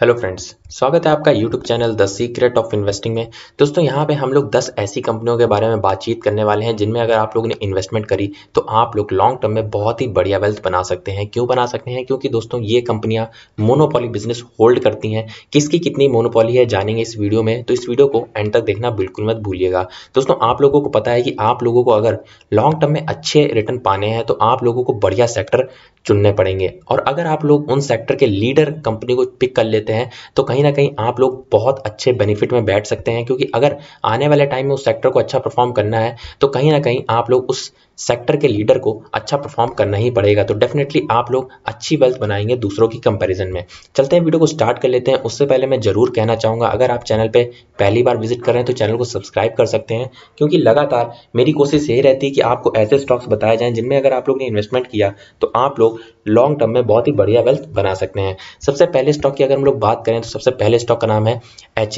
hello friends स्वागत है आपका YouTube channel the secret of investing में दोस्तों यहाँ पे हम लोग 10 ऐसी कंपनियों के बारे में बातचीत करने वाले हैं जिनमें अगर आप लोगों ने इन्वेस्टमेंट करी तो आप लोग लॉन्ग टर्म में बहुत ही बढ़िया वेल्थ बना सकते हैं क्यों बना सकते हैं क्योंकि दोस्तों ये कंपनियाँ मोनोपॉली बिजनेस होल्ड करती हैं किसकी कितनी मोनोपॉली है जानेंगे इस वीडियो में तो इस वीडियो को एंड तक देखना बिल्कुल मत भूलिएगा दोस्तों आप लोगों को पता है कि आप लोगों को अगर लॉन्ग टर्म में अच्छे रिटर्न पाने हैं तो आप लोगों को बढ़िया सेक्टर चुनने पड़ेंगे और अगर आप लोग उन सेक्टर के लीडर कंपनी को पिक कर लेते देते हैं तो कहीं ना कहीं आप लोग बहुत अच्छे बेनिफिट में बैठ सकते हैं क्योंकि अगर आने वाले टाइम में उस सेक्टर को अच्छा परफॉर्म करना है तो कहीं ना कहीं आप लोग उस सेक्टर के लीडर को अच्छा परफॉर्म करना ही पड़ेगा तो डेफिनेटली आप लोग अच्छी वेल्थ बनाएंगे दूसरों की कंपेरिजन में चलते हैं वीडियो को स्टार्ट कर लेते हैं उससे पहले मैं जरूर कहना चाहूँगा अगर आप चैनल पर पहली बार विजिट कर रहे हैं तो चैनल को सब्सक्राइब कर सकते हैं क्योंकि लगातार मेरी कोशिश यही रहती है कि आपको ऐसे स्टॉक्स बताए जाएँ जिनमें अगर आप लोग ने इन्वेस्टमेंट किया तो आप लोग लॉन्ग टर्म में बहुत ही बढ़िया वेल्थ बना सकते हैं सबसे पहले स्टॉक की अगर हम लोग बात करें तो सबसे पहले स्टॉक का नाम है एच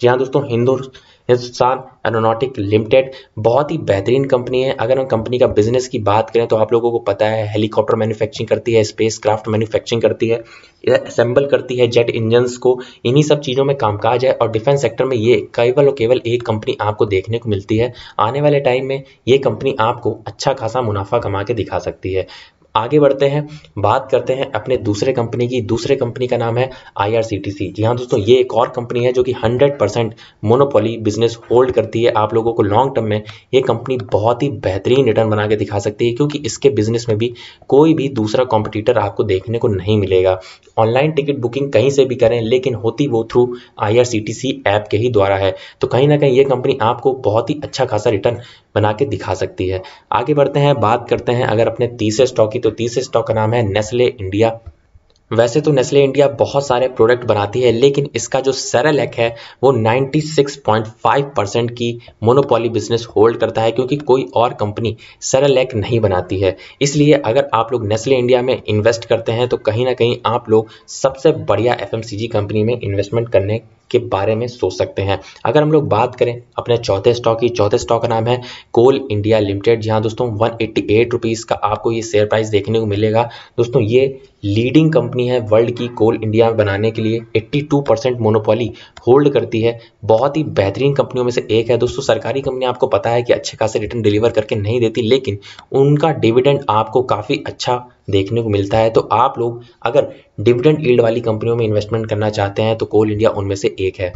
जी हाँ दोस्तों हिंदू हिंदुस्तान एरोनॉटिक लिमिटेड बहुत ही बेहतरीन कंपनी है अगर हम कंपनी का बिजनेस की बात करें तो आप लोगों को पता है हेलीकॉप्टर मैन्युफैक्चरिंग करती है स्पेस क्राफ्ट मैन्युफैक्चरिंग करती है असेंबल करती है जेट इंजन्स को इन्हीं सब चीज़ों में कामकाज है और डिफेंस सेक्टर में ये केवल और केवल एक कंपनी आपको देखने को मिलती है आने वाले टाइम में ये कंपनी आपको अच्छा खासा मुनाफा कमा के दिखा सकती है आगे बढ़ते हैं बात करते हैं अपने दूसरे कंपनी की दूसरे कंपनी का नाम है आईआरसीटीसी जी हाँ दोस्तों ये एक और कंपनी है जो कि 100 परसेंट मोनोपोली बिजनेस होल्ड करती है आप लोगों को लॉन्ग टर्म में ये कंपनी बहुत ही बेहतरीन रिटर्न बना के दिखा सकती है क्योंकि इसके बिजनेस में भी कोई भी दूसरा कॉम्पिटिटर आपको देखने को नहीं मिलेगा ऑनलाइन टिकट बुकिंग कहीं से भी करें लेकिन होती वो थ्रू आई ऐप के ही द्वारा है तो कहीं ना कहीं ये कंपनी आपको बहुत ही अच्छा खासा रिटर्न बना के दिखा सकती है आगे बढ़ते हैं बात करते हैं अगर अपने तीसरे स्टॉक की तो तीसरे स्टॉक का नाम है नेस्ले इंडिया वैसे तो नेस्ले इंडिया बहुत सारे प्रोडक्ट बनाती है लेकिन इसका जो एक है वो 96.5 परसेंट की मोनोपॉली बिजनेस होल्ड करता है क्योंकि कोई और कंपनी एक नहीं बनाती है इसलिए अगर आप लोग नेस्ले इंडिया में इन्वेस्ट करते हैं तो कहीं ना कहीं आप लोग सबसे बढ़िया एफ कंपनी में इन्वेस्टमेंट करने के बारे में सोच सकते हैं अगर हम लोग बात करें अपने चौथे स्टॉक की चौथे स्टॉक का नाम है कोल इंडिया लिमिटेड जी हाँ दोस्तों वन एट्टी का आपको ये शेयर प्राइस देखने को मिलेगा दोस्तों ये लीडिंग कंपनी है वर्ल्ड की कोल इंडिया बनाने के लिए 82 परसेंट मोनोपोली होल्ड करती है बहुत ही बेहतरीन कंपनियों में से एक है दोस्तों सरकारी कंपनी आपको पता है कि अच्छे खासे रिटर्न डिलीवर करके नहीं देती लेकिन उनका डिविडेंड आपको काफ़ी अच्छा देखने को मिलता है तो आप लोग अगर डिविडेंड ईल्ड वाली कंपनियों में इन्वेस्टमेंट करना चाहते हैं तो कोल इंडिया उनमें से एक है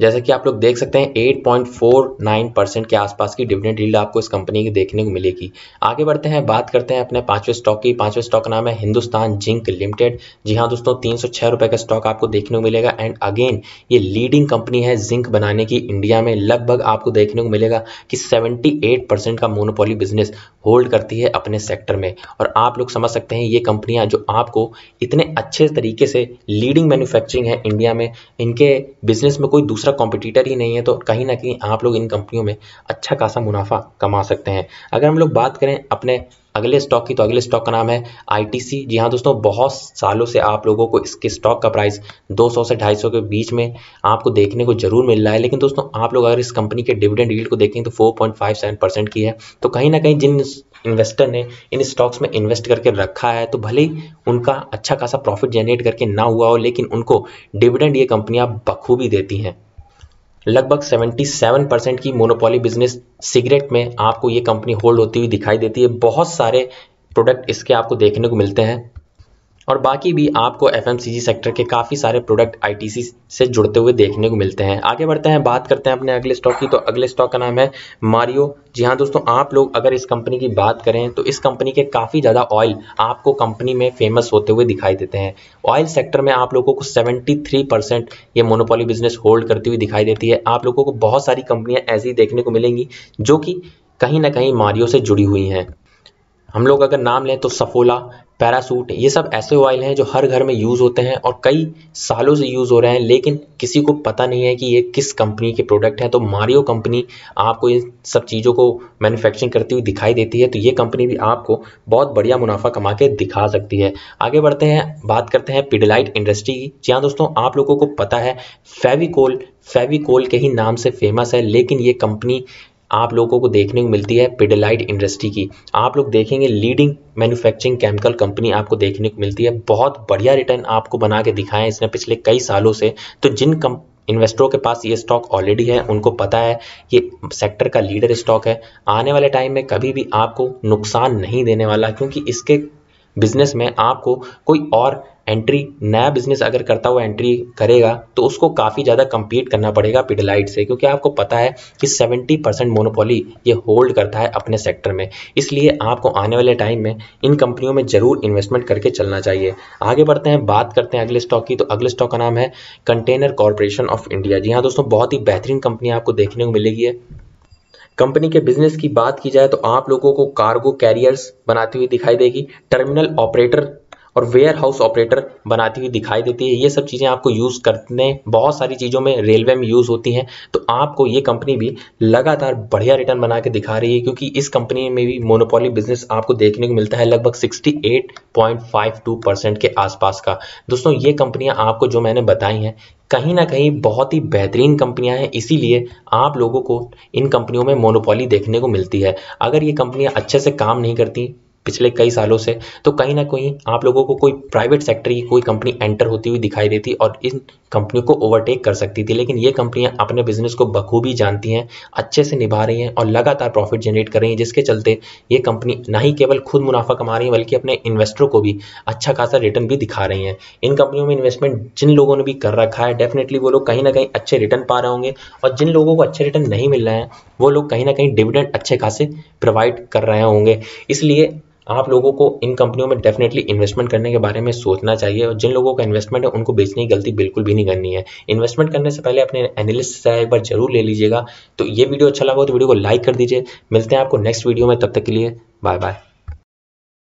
जैसे कि आप लोग देख सकते हैं 8.49 परसेंट के आसपास की डिविडेंड ईल्ड आपको इस कंपनी की देखने को मिलेगी आगे बढ़ते हैं बात करते हैं अपने पांचवें स्टॉक की पांचवें स्टॉक का नाम है हिंदुस्तान जिंक लिमिटेड जी हाँ दोस्तों तीन सौ रुपए का स्टॉक आपको देखने को मिलेगा एंड अगेन ये लीडिंग कंपनी है जिंक बनाने की इंडिया में लगभग आपको देखने को मिलेगा कि सेवेंटी का मोनोपोली बिजनेस होल्ड करती है अपने सेक्टर में और आप लोग समझ सकते हैं ये कंपनियां जो आपको इतने अच्छे तरीके से लीडिंग मैन्युफैक्चरिंग है इंडिया में इनके बिजनेस में कोई दूसरा कॉम्पिटिटर ही नहीं है तो कहीं ना कहीं आप लोग इन कंपनियों में अच्छा खासा मुनाफा कमा सकते हैं अगर हम लोग बात करें अपने अगले स्टॉक की तो अगले स्टॉक का नाम है आईटीसी जी हाँ दोस्तों बहुत सालों से आप लोगों को इसके स्टॉक का प्राइस 200 से 250 के बीच में आपको देखने को जरूर मिल रहा है लेकिन दोस्तों आप लोग अगर इस कंपनी के डिविडेंड यील्ड को देखें तो 4.57 परसेंट की है तो कहीं ना कहीं जिन इन्वेस्टर ने इन स्टॉक्स में इन्वेस्ट करके रखा है तो भले ही उनका अच्छा खासा प्रॉफिट जनरेट करके ना हुआ हो लेकिन उनको डिविडेंड ये कंपनियाँ बखूबी देती हैं लगभग 77 परसेंट की मोनोपोली बिजनेस सिगरेट में आपको ये कंपनी होल्ड होती हुई दिखाई देती है बहुत सारे प्रोडक्ट इसके आपको देखने को मिलते हैं और बाकी भी आपको एफ सेक्टर के काफ़ी सारे प्रोडक्ट आई से जुड़ते हुए देखने को मिलते हैं आगे बढ़ते हैं बात करते हैं अपने अगले स्टॉक की तो अगले स्टॉक का नाम है मारियो जी हाँ दोस्तों आप लोग अगर इस कंपनी की बात करें तो इस कंपनी के काफ़ी ज़्यादा ऑयल आपको कंपनी में फेमस होते हुए दिखाई देते हैं ऑयल सेक्टर में आप लोगों को 73 परसेंट ये मोनोपोली बिजनेस होल्ड करती हुई दिखाई देती है आप लोगों को बहुत सारी कंपनियां ऐसी देखने को मिलेंगी जो कि कहीं ना कहीं मारियो से जुड़ी हुई हैं हम लोग अगर नाम लें तो सफोला पैरासूट ये सब ऐसे ऑयल हैं जो हर घर में यूज़ होते हैं और कई सालों से यूज़ हो रहे हैं लेकिन किसी को पता नहीं है कि ये किस कंपनी के प्रोडक्ट हैं तो मारियो कंपनी आपको इन सब चीज़ों को मैन्युफैक्चरिंग करती हुई दिखाई देती है तो ये कंपनी भी आपको बहुत बढ़िया मुनाफा कमा के दिखा सकती है आगे बढ़ते हैं बात करते हैं पिडलाइट इंडस्ट्री की जी हाँ दोस्तों आप लोगों को पता है फेविकोल फेविकोल के ही नाम से फेमस है लेकिन ये कंपनी आप लोगों को देखने को मिलती है पिडेलाइट इंडस्ट्री की आप लोग देखेंगे लीडिंग मैन्युफैक्चरिंग केमिकल कंपनी आपको देखने को मिलती है बहुत बढ़िया रिटर्न आपको बना के दिखाए इसने पिछले कई सालों से तो जिन कम इन्वेस्टरों के पास ये स्टॉक ऑलरेडी है उनको पता है ये सेक्टर का लीडर स्टॉक है आने वाले टाइम में कभी भी आपको नुकसान नहीं देने वाला क्योंकि इसके बिजनेस में आपको कोई और एंट्री नया बिजनेस अगर करता हुआ एंट्री करेगा तो उसको काफ़ी ज़्यादा कम्पीट करना पड़ेगा पिडलाइट से क्योंकि आपको पता है कि 70 परसेंट मोनोपोली ये होल्ड करता है अपने सेक्टर में इसलिए आपको आने वाले टाइम में इन कंपनियों में ज़रूर इन्वेस्टमेंट करके चलना चाहिए आगे बढ़ते हैं बात करते हैं अगले स्टॉक की तो अगले स्टॉक का नाम है कंटेनर कॉरपोरेशन ऑफ इंडिया जी हाँ दोस्तों बहुत ही बेहतरीन कंपनी आपको देखने को मिलेगी है कंपनी के बिजनेस की बात की जाए तो आप लोगों को कार्गो कैरियर्स बनाती हुई दिखाई देगी टर्मिनल ऑपरेटर और वेयर हाउस ऑपरेटर बनाती हुई दिखाई देती है ये सब चीज़ें आपको यूज़ करने बहुत सारी चीज़ों में रेलवे में यूज़ होती हैं तो आपको ये कंपनी भी लगातार बढ़िया रिटर्न बना के दिखा रही है क्योंकि इस कंपनी में भी मोनोपोली बिजनेस आपको देखने को मिलता है लगभग 68.52 परसेंट के आसपास का दोस्तों ये कंपनियां आपको जो मैंने बताई हैं कहीं ना कहीं बहुत ही बेहतरीन कंपनियां हैं इसीलिए आप लोगों को इन कंपनियों में मोनोपोली देखने को मिलती है अगर ये कंपनियां अच्छे से काम नहीं करती पिछले कई सालों से तो कहीं ना कहीं आप लोगों को कोई प्राइवेट सेक्टर की कोई कंपनी एंटर होती हुई दिखाई देती और इन कंपनियों को ओवरटेक कर सकती थी लेकिन ये कंपनियां अपने बिजनेस को बखूबी जानती हैं अच्छे से निभा रही हैं और लगातार प्रॉफिट जनरेट कर रही हैं जिसके चलते ये कंपनी ना ही केवल खुद मुनाफा कमा रही है बल्कि अपने इन्वेस्टरों को भी अच्छा खासा रिटर्न भी दिखा रही हैं इन कंपनियों में इन्वेस्टमेंट जिन लोगों ने भी कर रखा है डेफिनेटली वो लोग कहीं ना कहीं अच्छे रिटर्न पा रहे होंगे और जिन लोगों को अच्छे रिटर्न नहीं मिल रहे हैं वो लोग कहीं ना कहीं डिविडेंड अच्छे खासे प्रोवाइड कर रहे होंगे इसलिए आप लोगों को इन कंपनियों में डेफिनेटली इन्वेस्टमेंट करने के बारे में सोचना चाहिए और जिन लोगों का इन्वेस्टमेंट है उनको बेचने की गलती बिल्कुल भी नहीं करनी है इन्वेस्टमेंट करने से पहले अपने एनालिस्ट से एक बार जरूर ले लीजिएगा तो ये वीडियो अच्छा लगा तो वीडियो को लाइक कर दीजिए मिलते हैं आपको नेक्स्ट वीडियो में तब तक के लिए बाय बाय